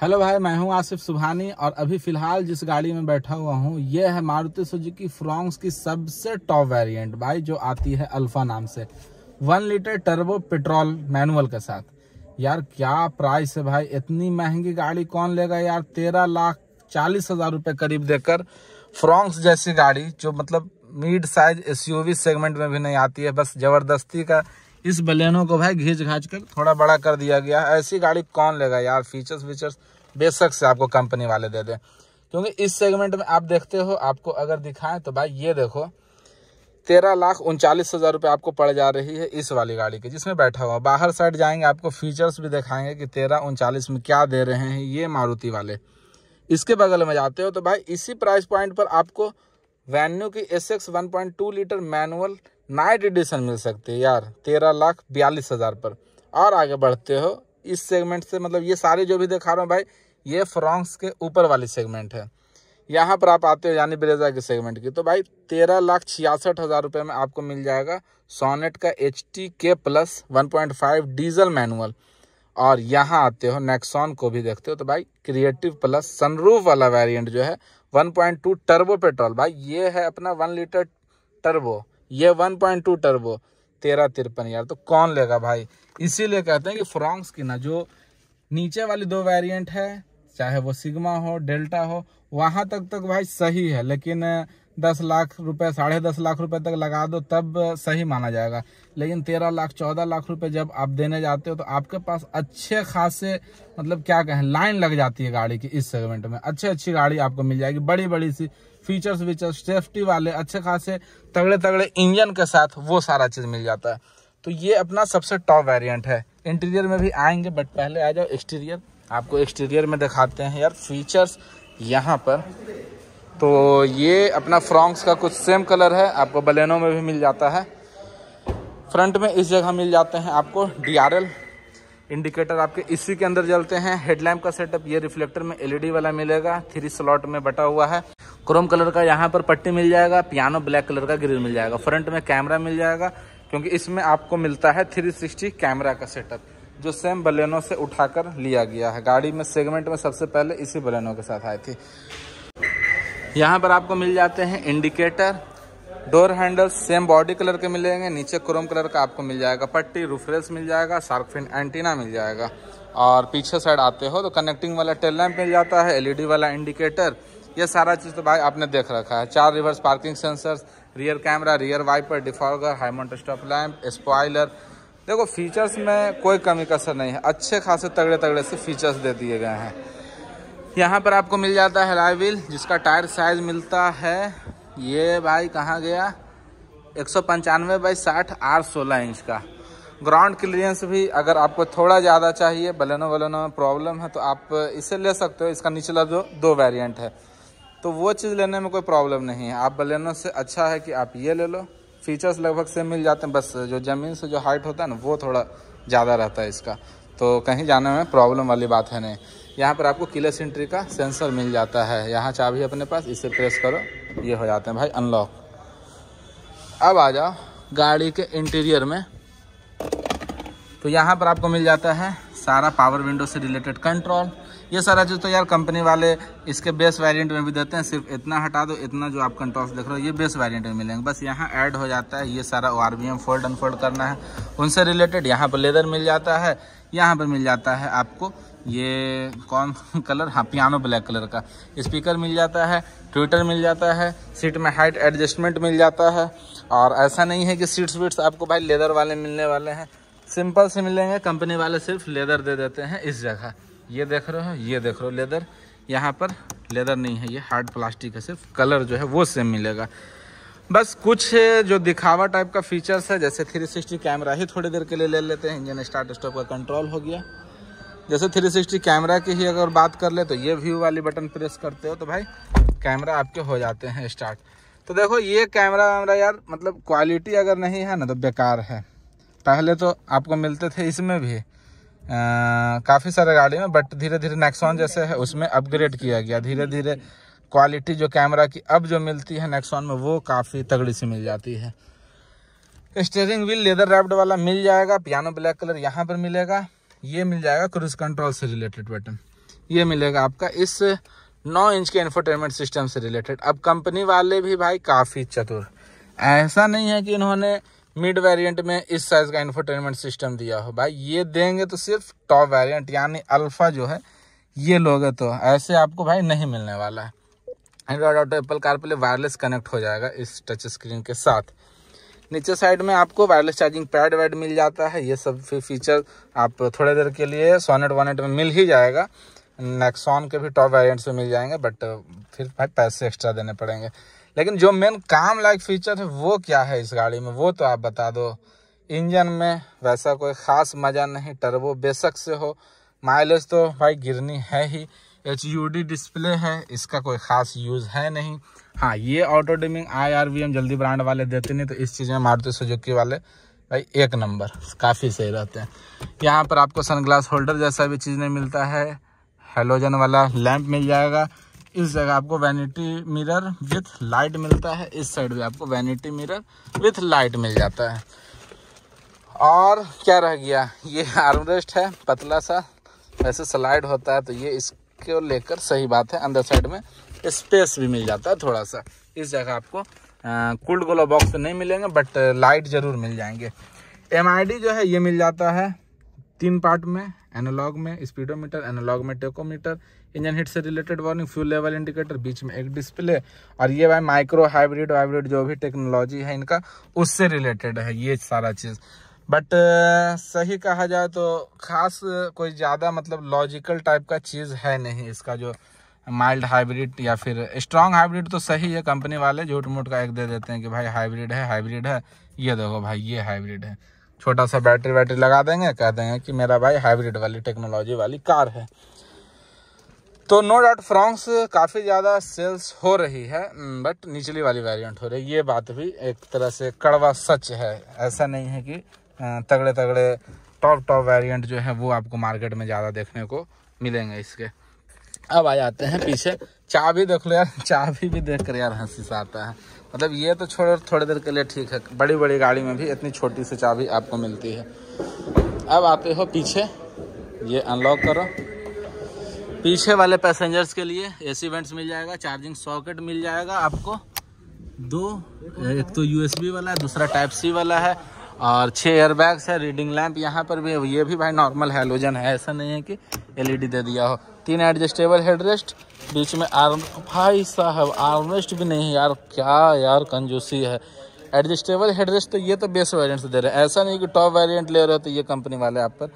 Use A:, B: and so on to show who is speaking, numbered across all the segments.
A: hello भाई मैं हूं आसिफ सुबहानी और अभी फिलहाल जिस गाड़ी में बैठा हुआ हूं यह है मारुति सुजुकी फ्रॉन्क्स की सबसे टॉप वेरिएंट भाई जो आती है अल्फा नाम से one litre turbo petrol manual के साथ यार क्या प्राइस है भाई इतनी महंगी गाड़ी कौन लेगा यार तेरह लाख चालीस हजार रुपये करीब देकर फ्रॉन्क्स जैसी गाड़ी जो मतलब मिड साइज एस सेगमेंट में भी नहीं आती है बस जबरदस्ती का इस बलेनो को भाई घीच घाच कर थोड़ा बड़ा कर दिया गया है ऐसी गाड़ी कौन लेगा यार फीचर्स वीचर्स बेशक से आपको कंपनी वाले दे दें क्योंकि इस सेगमेंट में आप देखते हो आपको अगर दिखाएं तो भाई ये देखो तेरह लाख उनचालीस हज़ार रुपये आपको पड़ जा रही है इस वाली गाड़ी की जिसमें बैठा हुआ बाहर साइड जाएंगे आपको फीचर्स भी दिखाएंगे कि तेरह उनचालीस में क्या दे रहे हैं ये मारुति वाले इसके बगल में जाते हो तो भाई इसी प्राइस पॉइंट पर आपको वैन्यू की S X one point two litre manual knight edition मिल सकती है यार तेरह लाख बयालीस हज़ार पर और आगे बढ़ते हो इस सेगमेंट से मतलब ये सारे जो भी दिखा रहा हूँ भाई ये फ्रॉन्क्स के ऊपर वाली सेगमेंट है यहाँ पर आप आते हो यानी ब्रेजा के सेगमेंट की तो भाई तेरह लाख छियासठ हज़ार रुपये में आपको मिल जाएगा सोनेट का H T K plus one point five diesel manual और यहाँ आते हो नेक्सॉन को भी देखते हो तो भाई क्रिएटिव प्लस सनरूफ वाला वेरियंट जो है one point two turbo petrol भाई ये है अपना वन लीटर टर्बो ये वन पॉइंट टू टर्बो तेरह तिरपन यार तो कौन लेगा भाई इसीलिए कहते हैं कि फ्रॉन्क्स की ना जो नीचे वाली दो वेरिएंट है चाहे वो सिग्मा हो डेल्टा हो वहाँ तक तक भाई सही है लेकिन दस लाख रुपए साढ़े दस लाख रुपए तक लगा दो तब सही माना जाएगा लेकिन तेरह लाख चौदह लाख रुपए जब आप देने जाते हो तो आपके पास अच्छे खासे मतलब क्या कहें लाइन लग जाती है गाड़ी की इस सेगमेंट में अच्छी अच्छी गाड़ी आपको मिल जाएगी बड़ी बड़ी सी फीचर्स वीचर्स सेफ्टी वाले अच्छे खासे तगड़े तगड़े इंजन के साथ वो सारा चीज़ मिल जाता है तो ये अपना सबसे टॉप वेरिएंट है इंटीरियर में भी आएंगे बट पहले आ जाओ एक्सटीरियर आपको एक्सटीरियर में दिखाते हैं यार फीचर्स यहाँ पर तो ये अपना फ्रॉन्क्स का कुछ सेम कलर है आपको बलेनो में भी मिल जाता है फ्रंट में इस जगह मिल जाते हैं आपको डीआरएल इंडिकेटर आपके इसी के अंदर जलते हैं हेडलैम्प का सेटअप ये रिफ्लेक्टर में एलईडी वाला मिलेगा थ्री स्लॉट में बटा हुआ है क्रोम कलर का यहाँ पर पट्टी मिल जाएगा पियानो ब्लैक कलर का ग्रिल मिल जाएगा फ्रंट में कैमरा मिल जाएगा क्योंकि इसमें आपको मिलता है 360 कैमरा का सेटअप जो सेम बलेनो से उठाकर लिया गया है गाड़ी में सेगमेंट में सबसे पहले इसी बलेनो के साथ आई थी यहाँ पर आपको मिल जाते हैं indicator door handle same body colour के मिलेंगे नीचे क्रोम कलर का आपको मिल जाएगा पट्टी रूफरेस मिल जाएगा सार्कफिन एंटीना मिल जाएगा और पीछे साइड आते हो तो कनेक्टिंग वाला टेल लैम्प मिल जाता है एलईडी वाला इंडिकेटर ये सारा चीज़ तो भाई आपने देख रखा है चार reverse parking sensor rear camera rear wiper defogger high mount stop lamp spoiler देखो फीचर्स में कोई कमी कसर नहीं है अच्छे खासे तगड़े तगड़े से फीचर्स दे दिए गए हैं यहाँ पर आपको मिल जाता है राय व्हील जिसका टायर साइज मिलता है ये भाई कहाँ गया एक सौ पंचानवे बाई साठ आर सोलह इंच का ग्राउंड क्लियरेंस भी अगर आपको थोड़ा ज़्यादा चाहिए बलेनो वलेनो में प्रॉब्लम है तो आप इसे ले सकते हो इसका निचला जो दो, दो वेरिएंट है तो वो चीज़ लेने में कोई प्रॉब्लम नहीं है आप बलेनो से अच्छा है कि आप ये ले लो फीचर्स लगभग सेम मिल जाते हैं बस जो ज़मीन से जो हाइट होता है ना वो थोड़ा ज़्यादा रहता है इसका तो कहीं जाने में प्रॉब्लम वाली बात है नहीं यहाँ पर आपको किलर सेंट्री का सेंसर मिल जाता है यहाँ चाबी अपने पास इसे प्रेस करो ये हो जाते हैं भाई अनलॉक अब आ जाओ गाड़ी के इंटीरियर में तो यहाँ पर आपको मिल जाता है सारा पावर विंडो से रिलेटेड कंट्रोल ये सारा चीज़ तो यार कंपनी वाले इसके बेस वेरिएंट में भी देते हैं सिर्फ इतना हटा दो इतना जो आप कंट्रोल्स देख रहे हो ये बेस वेरिएंट में मिलेंगे बस यहाँ ऐड हो जाता है ये सारा ओ आर फोल्ड अनफोल्ड करना है उनसे रिलेटेड यहाँ पर लेदर मिल जाता है यहाँ पर मिल जाता है आपको ये कौन कलर हाँ पियानो ब्लैक कलर का स्पीकर मिल जाता है ट्विटर मिल जाता है सीट में हाइट एडजस्टमेंट मिल जाता है और ऐसा नहीं है कि सीट्स वीट्स आपको भाई लेदर वाले मिलने वाले हैं सिंपल से मिलेंगे कंपनी वाले सिर्फ लेदर दे देते हैं इस जगह ये देख रहे हो ये देख रहे हो लेदर यहाँ पर लेदर नहीं है ये हार्ड प्लास्टिक है सिर्फ कलर जो है वो सेम मिलेगा बस कुछ जो दिखावा टाइप का फीचर्स है जैसे 360 कैमरा ही थोड़ी देर के लिए ले लेते हैं इंजन स्टार्ट स्टॉप का कंट्रोल हो गया जैसे 360 कैमरा की ही अगर बात कर ले तो ये व्यू वाली बटन प्रेस करते हो तो भाई कैमरा आपके हो जाते हैं स्टार्ट तो देखो ये कैमरा वैमरा यार मतलब क्वालिटी अगर नहीं है ना तो बेकार है पहले तो आपको मिलते थे इसमें भी काफ़ी सारे गाड़ी में बट धीरे धीरे नेक्सॉन जैसे है उसमें अपग्रेड किया गया धीरे धीरे क्वालिटी जो कैमरा की अब जो मिलती है नेक्सॉन में वो काफ़ी तगड़ी सी मिल जाती है स्टेयरिंग व्हील लेदर रैप्ड वाला मिल जाएगा पियानो ब्लैक कलर यहाँ पर मिलेगा ये मिल जाएगा क्रूज कंट्रोल से रिलेटेड बटन ये मिलेगा आपका इस 9 इंच के इन्फोटेनमेंट सिस्टम से रिलेटेड अब कंपनी वाले भी भाई काफ़ी चतुर ऐसा नहीं है कि इन्होंने मिड वेरिएंट में इस साइज़ का इन्फोटेनमेंट सिस्टम दिया हो भाई ये देंगे तो सिर्फ टॉप वेरिएंट यानी अल्फ़ा जो है ये लोगे तो ऐसे आपको भाई नहीं मिलने वाला है Android Auto Apple CarPlay wireless connect हो जाएगा इस टच स्क्रीन के साथ नीचे साइड में आपको वायरलेस चार्जिंग पैड वैड मिल जाता है ये सब फीचर आप थोड़ी देर के लिए सोनेट वॉनेट में मिल ही जाएगा नेक्सॉन के भी टॉप वेरियंट्स में मिल जाएंगे बट फिर भाई पैसे एक्स्ट्रा देने पड़ेंगे लेकिन जो मेन काम लाइक फीचर है वो क्या है इस गाड़ी में वो तो आप बता दो इंजन में वैसा कोई ख़ास मज़ा नहीं टर्बो बेशक से हो माइलेज तो भाई गिरनी है ही एच डिस्प्ले है इसका कोई ख़ास यूज़ है नहीं हाँ ये auto dimming I R V M जल्दी ब्रांड वाले देते नहीं तो इस चीज़ में मारुति सुजुकी वाले भाई एक नंबर काफ़ी सही रहते हैं यहाँ पर आपको सनग्लास होल्डर जैसा भी चीज़ नहीं मिलता है हेलोजन वाला लैंप मिल जाएगा इस जगह आपको वैनिटी मिरर विथ लाइट मिलता है इस साइड भी आपको वैनिटी मिरर विथ लाइट मिल जाता है और क्या रह गया ये आर्मरेस्ट है पतला सा वैसे स्लाइड होता है तो ये इसको लेकर सही बात है अंदर साइड में स्पेस भी मिल जाता है थोड़ा सा इस जगह आपको कूल्ड गोला बॉक्स नहीं मिलेंगे बट लाइट ज़रूर मिल जाएंगे एम जो है ये मिल जाता है तीन पार्ट में एनालॉग में स्पीडोमीटर एनालॉग में टेकोमीटर इंजन हिट से related warning fuel level indicator बीच में एक डिस्प्ले और ये भाई माइक्रो हाइब्रिड हाइब्रिड जो भी टेक्नोलॉजी है इनका उससे रिलेटेड है ये सारा चीज़ बट सही कहा जाए तो खास कोई ज़्यादा मतलब लॉजिकल टाइप का चीज़ है नहीं इसका जो माइल्ड हाइब्रिड या फिर स्ट्रॉन्ग हाइब्रिड तो सही है कंपनी वाले झूठ मूठ का एक दे देते हैं कि भाई हाइब्रिड है हाइब्रिड है ये देखो भाई ये हाइब्रिड है छोटा सा बैटरी वैटरी लगा देंगे कह देंगे कि मेरा भाई हाइब्रिड वाली टेक्नोलॉजी वाली कार है तो नो डाउट फ्रॉन्क्स काफ़ी ज़्यादा सेल्स हो रही है बट हम्म, निचली वाली वेरिएंट हो रही है ये बात भी एक तरह से कड़वा सच है ऐसा नहीं है कि तगड़े तगड़े टॉप टॉप वेरिएंट जो है वो आपको मार्केट में ज़्यादा देखने को मिलेंगे इसके अब आ जाते हैं पीछे चाबी देख लो यार चाबी भी देख कर यार हंसी आता है मतलब ये तो छोड़ो थोड़ी देर के लिए ठीक है बड़ी बड़ी गाड़ी में भी इतनी छोटी सी चाबी आपको मिलती है अब आते हो पीछे ये अनलॉक करो पीछे वाले पैसेंजर्स के लिए एसी वेंट्स मिल जाएगा चार्जिंग सॉकेट मिल जाएगा आपको दो एक तो यूएसबी वाला है दूसरा टाइप सी वाला है और छः एयरबैग्स है रीडिंग लैंप यहाँ पर भी ये भी भाई नॉर्मल हेलोजन है ऐसा नहीं है कि एलईडी दे दिया हो तीन एडजस्टेबल हेडरेस्ट बीच में आर्म भाई साहब आर्मरेस्ट भी नहीं यार क्या यार कंजूसी है एडजस्टेबल हेडरेस्ट तो ये तो बेस वेरियंट से दे रहे हैं ऐसा नहीं कि टॉप वेरियंट ले रहे हो तो ये कंपनी वाले आप पर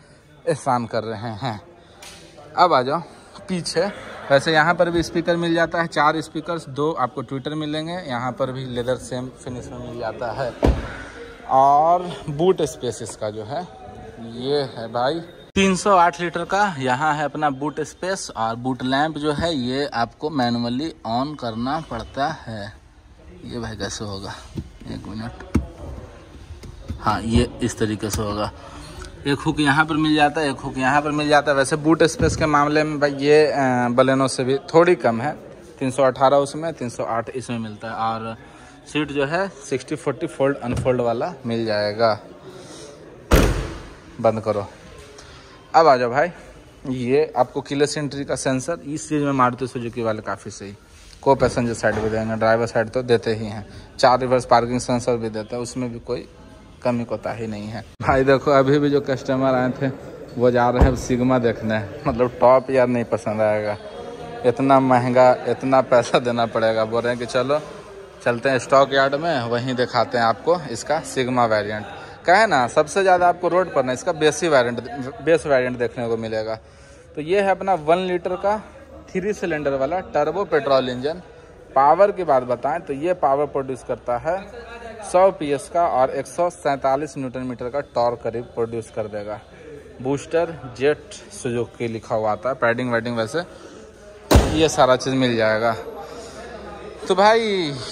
A: एहसान कर रहे हैं अब आ जाओ पीछे वैसे यहाँ पर भी स्पीकर मिल जाता है चार स्पीकर्स दो आपको ट्विटर मिलेंगे यहाँ पर भी लेदर सेम फिनिश में मिल जाता है और बूट स्पेस इसका जो है ये है भाई 308 लीटर का यहाँ है अपना बूट स्पेस और बूट लैंप जो है ये आपको मैनुअली ऑन करना पड़ता है ये भाई कैसे होगा एक मिनट हाँ ये इस तरीके से होगा एक हुक यहाँ पर मिल जाता है एक हुक यहाँ पर मिल जाता है वैसे बूट स्पेस के मामले में भाई ये बलेनो से भी थोड़ी कम है 318 उसमें 308 इसमें मिलता है और सीट जो है सिक्सटी फोर्टी फोल्ड अनफोल्ड वाला मिल जाएगा बंद करो अब आ जाओ भाई ये आपको क्लियर एंट्री का सेंसर इस चीज़ में मारुति सुजुकी वाले काफ़ी सही को पैसेंजर साइड भी देंगे ड्राइवर साइड तो देते ही हैं चार रिवर्स पार्किंग सेंसर भी देते हैं उसमें भी कोई कमी कोता ही नहीं है भाई देखो अभी भी जो कस्टमर आए थे वो जा रहे हैं सिग्मा देखने मतलब टॉप यार नहीं पसंद आएगा इतना महंगा इतना पैसा देना पड़ेगा बोल रहे हैं कि चलो चलते हैं स्टॉक यार्ड में वहीं दिखाते हैं आपको इसका सिग्मा वेरिएंट कहे ना सबसे ज़्यादा आपको रोड पर ना इसका बेसी वेरिएंट बेस वेरिएंट देखने को मिलेगा तो ये है अपना वन लीटर का थ्री सिलेंडर वाला टर्बो पेट्रोल इंजन पावर की बात बताएं तो ये पावर प्रोड्यूस करता है 100 पीएस का और 147 न्यूटन मीटर का टॉर्क करीब प्रोड्यूस कर देगा बूस्टर जेट सुजुकी लिखा हुआ आता है पैडिंग वैडिंग वैसे ये सारा चीज़ मिल जाएगा तो भाई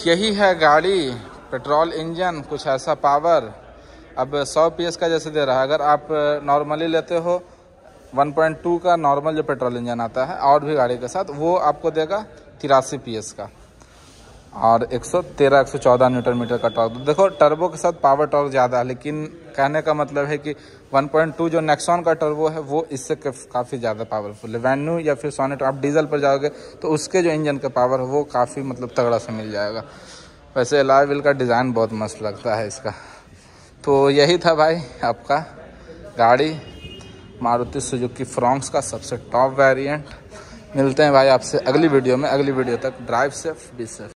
A: यही है गाड़ी पेट्रोल इंजन कुछ ऐसा पावर अब 100 पीएस का जैसे दे रहा है अगर आप नॉर्मली लेते हो 1.2 का नॉर्मल जो पेट्रोल इंजन आता है और भी गाड़ी के साथ वो आपको देगा तिरासी पीएस का और 113 114 न्यूटन मीटर का टॉर्क देखो टर्बो के साथ पावर टॉर्क ज़्यादा है लेकिन कहने का मतलब है कि 1.2 जो नेक्सॉन का टर्बो है वो इससे काफ़ी ज़्यादा पावरफुल है वैन्यू या फिर सोनेट आप डीजल पर जाओगे तो उसके जो इंजन का पावर है वो काफ़ी मतलब तगड़ा से मिल जाएगा वैसे लाइविल का डिज़ाइन बहुत मस्त लगता है इसका तो यही था भाई आपका गाड़ी मारुति सुजुकी फ्रॉन्क्स का सबसे टॉप वेरियंट मिलते हैं भाई आपसे अगली वीडियो में अगली वीडियो तक ड्राइव सेफ बी सेफ